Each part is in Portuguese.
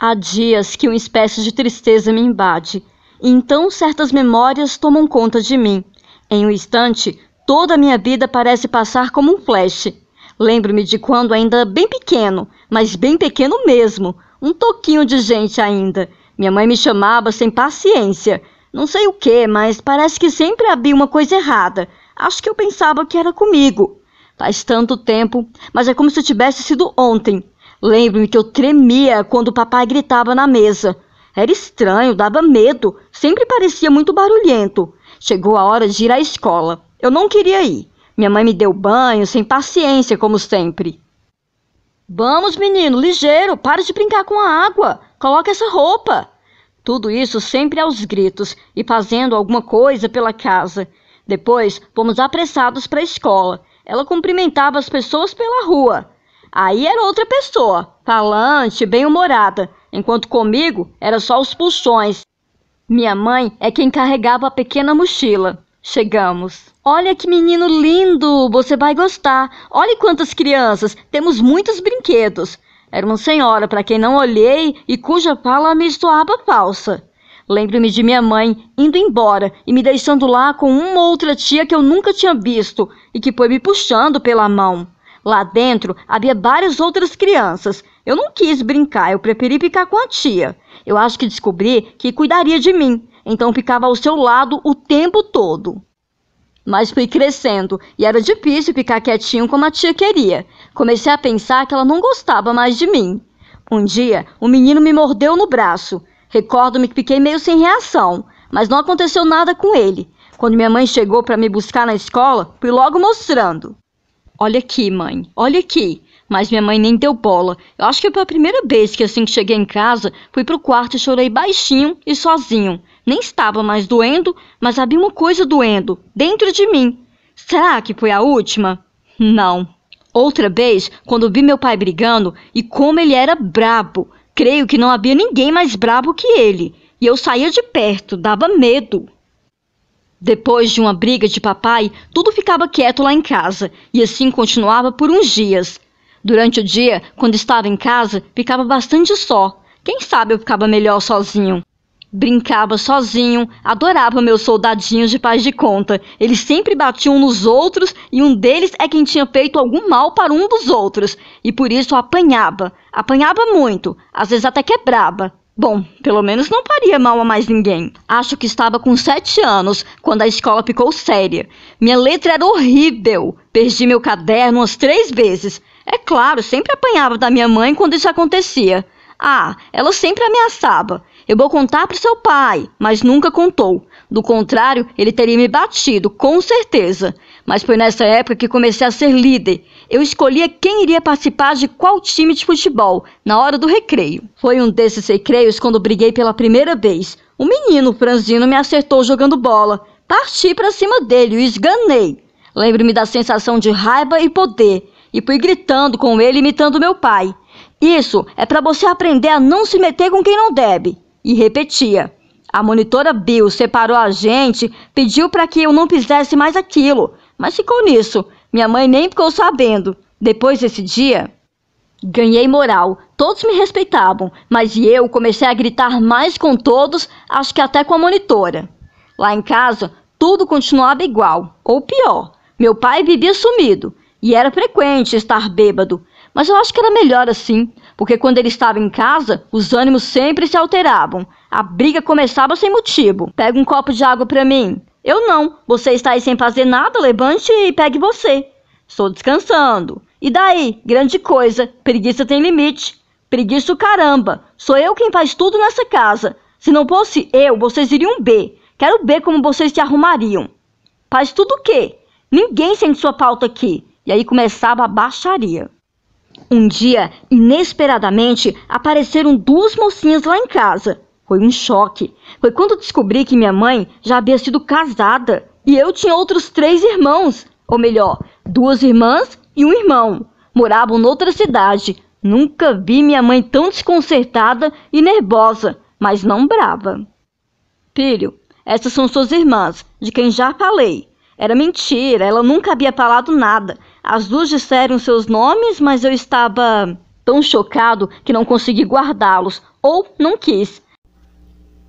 Há dias que uma espécie de tristeza me invade, e então certas memórias tomam conta de mim. Em um instante, toda a minha vida parece passar como um flash. Lembro-me de quando ainda bem pequeno, mas bem pequeno mesmo, um toquinho de gente ainda. Minha mãe me chamava sem paciência. Não sei o que, mas parece que sempre havia uma coisa errada. Acho que eu pensava que era comigo. Faz tanto tempo, mas é como se tivesse sido ontem. Lembro-me que eu tremia quando o papai gritava na mesa. Era estranho, dava medo, sempre parecia muito barulhento. Chegou a hora de ir à escola. Eu não queria ir. Minha mãe me deu banho, sem paciência, como sempre. Vamos, menino, ligeiro, para de brincar com a água. Coloca essa roupa. Tudo isso sempre aos gritos e fazendo alguma coisa pela casa. Depois, fomos apressados para a escola. Ela cumprimentava as pessoas pela rua. Aí era outra pessoa, falante, bem-humorada, enquanto comigo era só os pulsões. Minha mãe é quem carregava a pequena mochila. Chegamos. Olha que menino lindo! Você vai gostar. Olha quantas crianças! Temos muitos brinquedos. Era uma senhora para quem não olhei e cuja fala me estoava falsa. Lembro-me de minha mãe indo embora e me deixando lá com uma outra tia que eu nunca tinha visto e que foi me puxando pela mão. Lá dentro havia várias outras crianças. Eu não quis brincar, eu preferi ficar com a tia. Eu acho que descobri que cuidaria de mim, então ficava ao seu lado o tempo todo. Mas fui crescendo e era difícil ficar quietinho como a tia queria. Comecei a pensar que ela não gostava mais de mim. Um dia, um menino me mordeu no braço. Recordo-me que fiquei meio sem reação, mas não aconteceu nada com ele. Quando minha mãe chegou para me buscar na escola, fui logo mostrando. Olha aqui, mãe, olha aqui. Mas minha mãe nem deu bola. Eu acho que foi a primeira vez que assim que cheguei em casa, fui pro quarto e chorei baixinho e sozinho. Nem estava mais doendo, mas havia uma coisa doendo, dentro de mim. Será que foi a última? Não. Outra vez, quando vi meu pai brigando, e como ele era brabo. Creio que não havia ninguém mais brabo que ele. E eu saía de perto, dava medo. Depois de uma briga de papai, tudo ficava quieto lá em casa, e assim continuava por uns dias. Durante o dia, quando estava em casa, ficava bastante só. Quem sabe eu ficava melhor sozinho. Brincava sozinho, adorava meus soldadinhos de paz de conta. Eles sempre batiam nos outros e um deles é quem tinha feito algum mal para um dos outros, e por isso apanhava. Apanhava muito, às vezes até quebrava. Bom, pelo menos não faria mal a mais ninguém. Acho que estava com sete anos quando a escola ficou séria. Minha letra era horrível. Perdi meu caderno umas três vezes. É claro, sempre apanhava da minha mãe quando isso acontecia. Ah, ela sempre ameaçava. Eu vou contar para seu pai, mas nunca contou. Do contrário, ele teria me batido, com certeza. Mas foi nessa época que comecei a ser líder. Eu escolhia quem iria participar de qual time de futebol, na hora do recreio. Foi um desses recreios quando briguei pela primeira vez. Um menino franzino me acertou jogando bola. Parti para cima dele e esganei. Lembro-me da sensação de raiva e poder. E fui gritando com ele, imitando meu pai. Isso é para você aprender a não se meter com quem não deve. E repetia. A monitora Bill separou a gente, pediu para que eu não fizesse mais aquilo, mas ficou nisso. Minha mãe nem ficou sabendo. Depois desse dia, ganhei moral. Todos me respeitavam, mas eu comecei a gritar mais com todos, acho que até com a monitora. Lá em casa, tudo continuava igual, ou pior. Meu pai vivia sumido e era frequente estar bêbado. Mas eu acho que era melhor assim, porque quando ele estava em casa, os ânimos sempre se alteravam. A briga começava sem motivo. Pega um copo de água para mim. Eu não. Você está aí sem fazer nada, levante e pegue você. Estou descansando. E daí? Grande coisa. Preguiça tem limite. Preguiça o caramba. Sou eu quem faz tudo nessa casa. Se não fosse eu, vocês iriam ver. Quero ver como vocês se arrumariam. Faz tudo o quê? Ninguém sente sua pauta aqui. E aí começava a baixaria. Um dia, inesperadamente, apareceram duas mocinhas lá em casa. Foi um choque. Foi quando descobri que minha mãe já havia sido casada e eu tinha outros três irmãos, ou melhor, duas irmãs e um irmão. Moravam noutra cidade. Nunca vi minha mãe tão desconcertada e nervosa, mas não brava. Filho, essas são suas irmãs, de quem já falei. Era mentira, ela nunca havia falado nada. As duas disseram seus nomes, mas eu estava tão chocado que não consegui guardá-los, ou não quis.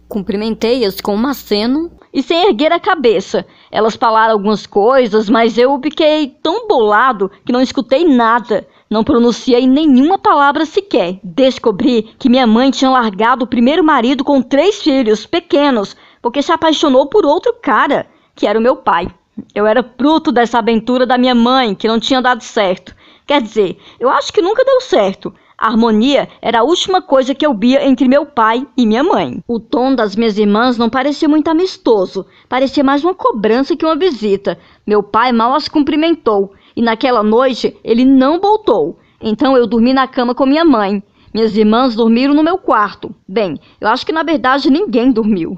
Cumprimentei-as com um aceno e sem erguer a cabeça. Elas falaram algumas coisas, mas eu fiquei tão bolado que não escutei nada. Não pronunciei nenhuma palavra sequer. Descobri que minha mãe tinha largado o primeiro marido com três filhos pequenos, porque se apaixonou por outro cara, que era o meu pai. Eu era fruto dessa aventura da minha mãe, que não tinha dado certo. Quer dizer, eu acho que nunca deu certo. A harmonia era a última coisa que eu via entre meu pai e minha mãe. O tom das minhas irmãs não parecia muito amistoso, parecia mais uma cobrança que uma visita. Meu pai mal as cumprimentou e naquela noite ele não voltou. Então eu dormi na cama com minha mãe. Minhas irmãs dormiram no meu quarto. Bem, eu acho que na verdade ninguém dormiu.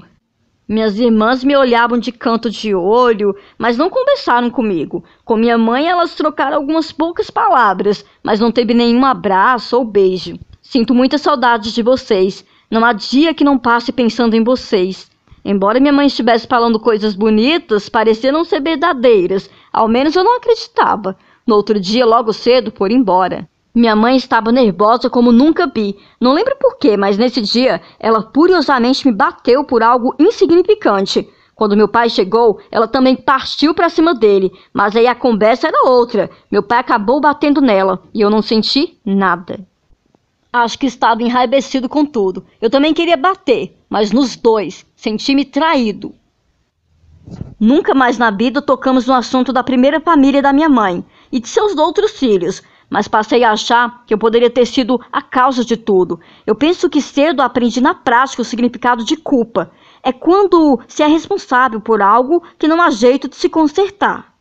Minhas irmãs me olhavam de canto de olho, mas não conversaram comigo. Com minha mãe, elas trocaram algumas poucas palavras, mas não teve nenhum abraço ou beijo. Sinto muita saudade de vocês. Não há dia que não passe pensando em vocês. Embora minha mãe estivesse falando coisas bonitas, pareciam não ser verdadeiras. Ao menos eu não acreditava. No outro dia, logo cedo, por embora. Minha mãe estava nervosa como nunca vi. Não lembro porquê, mas nesse dia ela furiosamente me bateu por algo insignificante. Quando meu pai chegou, ela também partiu para cima dele, mas aí a conversa era outra. Meu pai acabou batendo nela e eu não senti nada. Acho que estava enraivecido com tudo. Eu também queria bater, mas nos dois senti-me traído. Nunca mais na vida tocamos no assunto da primeira família da minha mãe e de seus outros filhos, mas passei a achar que eu poderia ter sido a causa de tudo. Eu penso que cedo aprendi na prática o significado de culpa. É quando se é responsável por algo que não há jeito de se consertar.